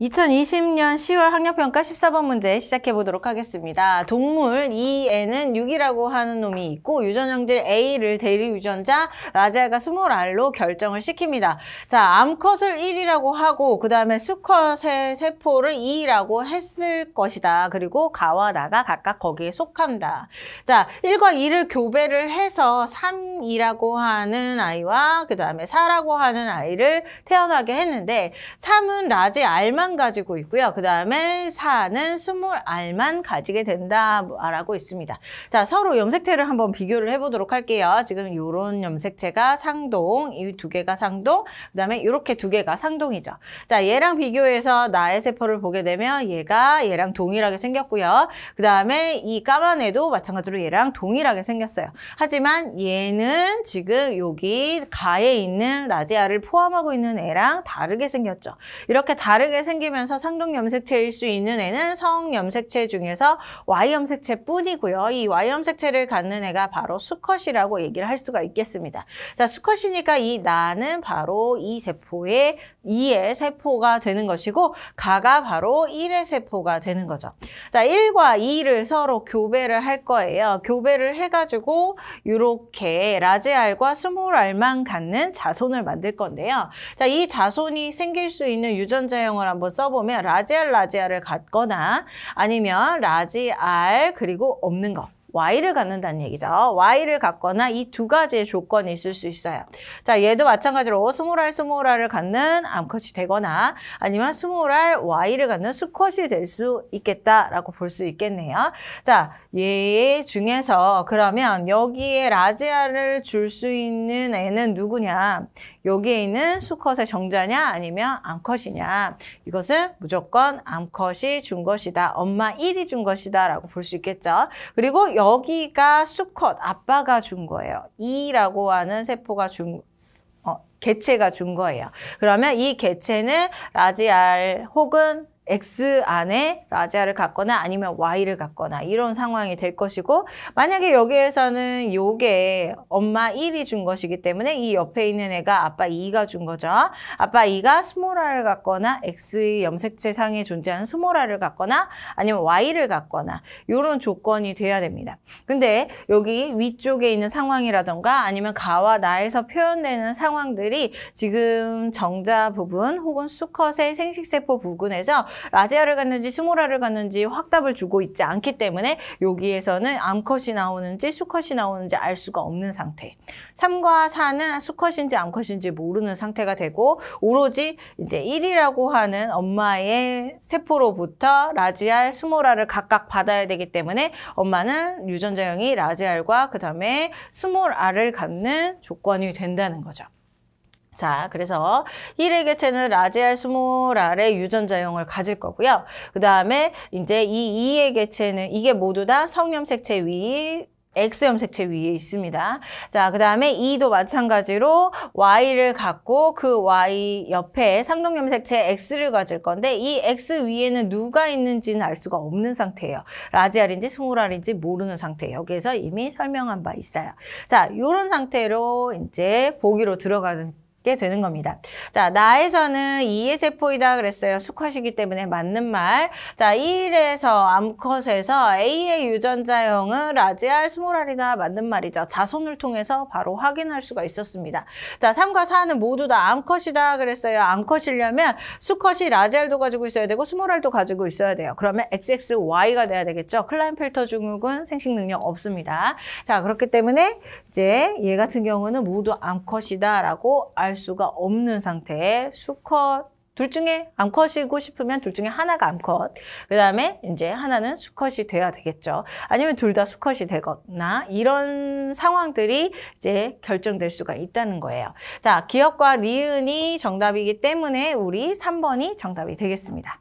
2020년 10월 학력평가 14번 문제 시작해 보도록 하겠습니다. 동물 E에는 6이라고 하는 놈이 있고 유전형질 A를 대리 유전자 라자가 2 0알로 결정을 시킵니다. 자, 암컷을 1이라고 하고 그 다음에 수컷의 세포를 2라고 했을 것이다. 그리고 가와 나가 각각 거기에 속한다. 자, 1과 2를 교배를 해서 3이라고 하는 아이와 그 다음에 4라고 하는 아이를 태어나게 했는데 3은 라제알만 알만 가지고 있고요. 그 다음에 사는 스몰 알만 가지게 된다라고 있습니다. 자, 서로 염색체를 한번 비교를 해보도록 할게요. 지금 요런 염색체가 상동, 이 두 개가 상동, 그 다음에 이렇게 두 개가 상동이죠. 자, 얘랑 비교해서 나의 세포를 보게 되면 얘가 얘랑 동일하게 생겼고요. 그 다음에 이 까만 애도 마찬가지로 얘랑 동일하게 생겼어요. 하지만 얘는 지금 여기 가에 있는 라지아를 포함하고 있는 애랑 다르게 생겼죠. 이렇게 다르게 생겼 생기면서 상동염색체일 수 있는 애는 성염색체 중에서 Y염색체 뿐이고요. 이 Y염색체를 갖는 애가 바로 수컷이라고 얘기를 할 수가 있겠습니다. 자, 수컷이니까 이 나는 바로 이 세포의 2의 세포가 되는 것이고 가가 바로 1의 세포가 되는 거죠. 자, 1과 2를 서로 교배를 할 거예요. 교배를 해가지고 이렇게 라지 알과 스몰 알만 갖는 자손을 만들 건데요. 자, 이 자손이 생길 수 있는 유전자형을 한번 한번 써보면 라지알 라지알을 갖거나 아니면 라지알 그리고 없는 거 y를 갖는다는 얘기죠. y를 갖거나 이 두 가지의 조건이 있을 수 있어요. 자, 얘도 마찬가지로 스몰알 스몰알을 갖는 암컷이 되거나 아니면 스몰알 y를 갖는 수컷이 될 수 있겠다라고 볼 수 있겠네요. 자, 얘 중에서 그러면 여기에 라지알을 줄 수 있는 애는 누구냐? 여기에 있는 수컷의 정자냐 아니면 암컷이냐 이것은 무조건 암컷이 준 것이다. 엄마 1이 준 것이다 라고 볼 수 있겠죠. 그리고 여기가 수컷 아빠가 준 거예요. 2라고 하는 세포가 준 어, 개체가 준 거예요. 그러면 이 개체는 라지알 혹은 X 안에 라지아를 갖거나 아니면 Y를 갖거나 이런 상황이 될 것이고 만약에 여기에서는 요게 엄마 1이 준 것이기 때문에 이 옆에 있는 애가 아빠 2가 준 거죠. 아빠 2가 스몰라를 갖거나 X의 염색체 상에 존재하는 스몰라를 갖거나 아니면 Y를 갖거나 이런 조건이 돼야 됩니다. 근데 여기 위쪽에 있는 상황이라던가 아니면 가와 나에서 표현되는 상황들이 지금 정자 부분 혹은 수컷의 생식세포 부근에서 라지아를 갔는지 스몰화를 갔는지 확답을 주고 있지 않기 때문에 여기에서는 암컷이 나오는지 수컷이 나오는지 알 수가 없는 상태. 3과 4는 수컷인지 암컷인지 모르는 상태가 되고 오로지 이제 1이라고 하는 엄마의 세포로부터 라지알, 스몰알를 각각 받아야 되기 때문에 엄마는 유전자형이 라지알과 그 다음에 스몰알를 갖는 조건이 된다는 거죠. 자, 그래서 1의 개체는 라지알 스몰알의 유전자형을 가질 거고요. 그 다음에 이제 이 2의 개체는 이게 모두 다 성염색체 위 X염색체 위에 있습니다. 자, 그 다음에 2도 마찬가지로 Y를 갖고 그 Y 옆에 상동염색체 X를 가질 건데 이 X 위에는 누가 있는지는 알 수가 없는 상태예요. 라지알인지 스몰알인지 모르는 상태. 여기에서 이미 설명한 바 있어요. 자, 이런 상태로 이제 보기로 들어가는 받게 되는 겁니다. 자, 나에서는 2의 세포이다 그랬어요. 수컷이기 때문에 맞는 말. 자, 1에서 암컷에서 A의 유전자형은 라지알 스몰알이다 맞는 말이죠. 자손을 통해서 바로 확인할 수가 있었습니다. 자, 3과 4는 모두 다 암컷이다 그랬어요. 암컷이려면 수컷이 라지알도 가지고 있어야 되고 스몰알도 가지고 있어야 돼요. 그러면 XXY가 돼야 되겠죠. 클라인 필터 중후군 생식 능력 없습니다. 자, 그렇기 때문에 이제 얘 같은 경우는 모두 암컷이다라고 알 수가 없는 상태에 수컷 둘 중에 암컷이고 싶으면 둘 중에 하나가 암컷 그 다음에 이제 하나는 수컷이 돼야 되겠죠 아니면 둘 다 수컷이 되거나 이런 상황들이 이제 결정될 수가 있다는 거예요 자 기억과 니은이 정답이기 때문에 우리 3번이 정답이 되겠습니다